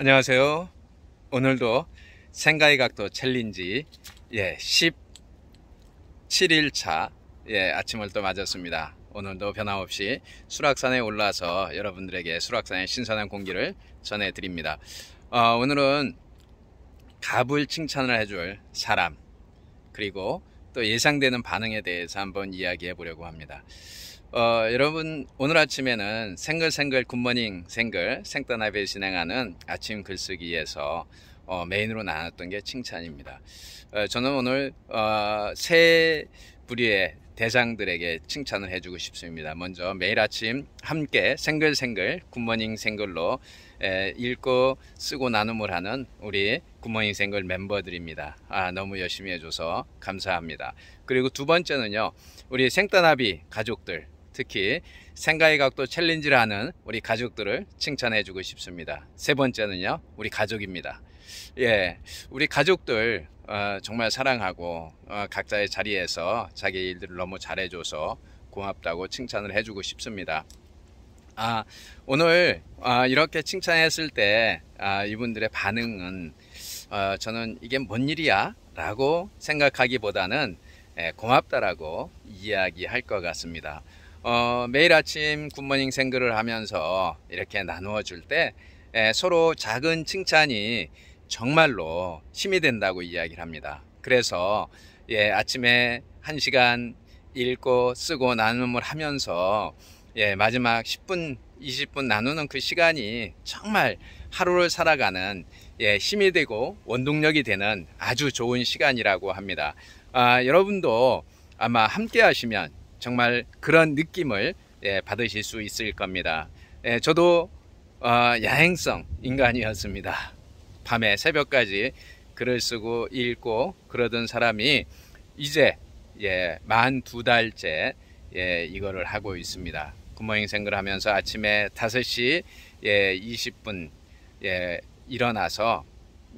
안녕하세요. 오늘도 생가의 각도 챌린지 예, 17일차 예, 아침을 또 맞았습니다. 오늘도 변함없이 수락산에 올라서 여러분들에게 수락산의 신선한 공기를 전해드립니다. 어, 오늘은 갑을 칭찬을 해줄 사람 그리고 또 예상되는 반응에 대해서 한번 이야기해 보려고 합니다. 어, 여러분 오늘 아침에는 생글생글 굿모닝 생글 생떠나베 진행하는 아침 글쓰기에서 어, 메인으로 나눴던 게 칭찬입니다. 어, 저는 오늘 새 어, 부리의 대장들에게 칭찬을 해주고 싶습니다. 먼저 매일 아침 함께 생글생글 굿모닝 생글로 읽고 쓰고 나눔을 하는 우리 굿모닝 생글 멤버들입니다. 아, 너무 열심히 해줘서 감사합니다. 그리고 두 번째는요, 우리 생떠나비 가족들, 특히 생가의 각도 챌린지를 하는 우리 가족들을 칭찬해주고 싶습니다. 세 번째는요, 우리 가족입니다. 예, 우리 가족들 어, 정말 사랑하고 어, 각자의 자리에서 자기 일들을 너무 잘해줘서 고맙다고 칭찬을 해주고 싶습니다. 아, 오늘 아, 이렇게 칭찬했을 때 아, 이분들의 반응은 어, 저는 이게 뭔 일이야? 라고 생각하기보다는 예, 고맙다라고 이야기할 것 같습니다. 어, 매일 아침 굿모닝 생글을 하면서 이렇게 나누어 줄때 예, 서로 작은 칭찬이 정말로 힘이 된다고 이야기를 합니다. 그래서 예, 아침에 한 시간 읽고 쓰고 나눔을 하면서 예, 마지막 10분, 20분 나누는 그 시간이 정말 하루를 살아가는 예, 힘이 되고 원동력이 되는 아주 좋은 시간이라고 합니다. 아, 여러분도 아마 함께 하시면 정말 그런 느낌을 예, 받으실 수 있을 겁니다. 예, 저도 어, 야행성 인간이었습니다. 밤에 새벽까지 글을 쓰고 읽고 그러던 사람이 이제 예, 만 두 달째 예, 이거를 하고 있습니다. 금호행생글 하면서 아침에 5시 예, 20분 예, 일어나서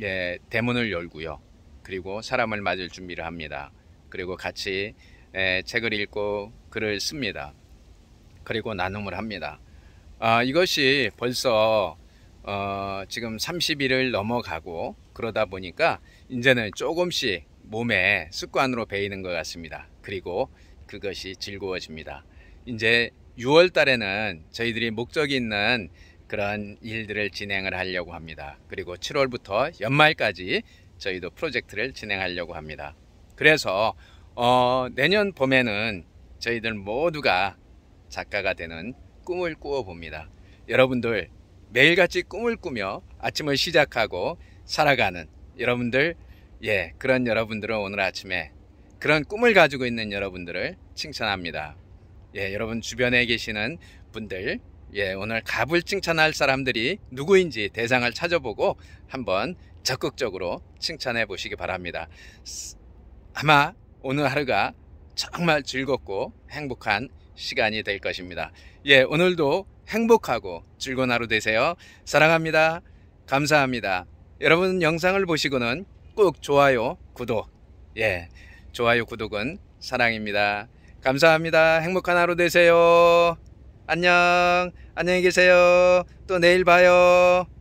예, 대문을 열고요. 그리고 사람을 맞을 준비를 합니다. 그리고 같이 예, 책을 읽고 글을 씁니다. 그리고 나눔을 합니다. 아, 이것이 벌써 어, 지금 30일을 넘어가고 그러다 보니까 이제는 조금씩 몸에 습관으로 배이는 것 같습니다. 그리고 그것이 즐거워집니다. 이제 6월 달에는 저희들이 목적이 있는 그런 일들을 진행을 하려고 합니다. 그리고 7월부터 연말까지 저희도 프로젝트를 진행하려고 합니다. 그래서 어, 내년 봄에는 저희들 모두가 작가가 되는 꿈을 꾸어 봅니다. 여러분들 매일같이 꿈을 꾸며 아침을 시작하고 살아가는 여러분들, 예, 그런 여러분들은 오늘 아침에 그런 꿈을 가지고 있는 여러분들을 칭찬합니다. 예, 여러분 주변에 계시는 분들, 예, 오늘 갑을 칭찬할 사람들이 누구인지 대상을 찾아보고 한번 적극적으로 칭찬해 보시기 바랍니다. 아마 오늘 하루가 정말 즐겁고 행복한 시간이 될 것입니다. 예, 오늘도 행복하고 즐거운 하루 되세요. 사랑합니다. 감사합니다. 여러분 영상을 보시고는 꼭 좋아요, 구독. 예, 좋아요, 구독은 사랑입니다. 감사합니다. 행복한 하루 되세요. 안녕. 안녕히 계세요. 또 내일 봐요.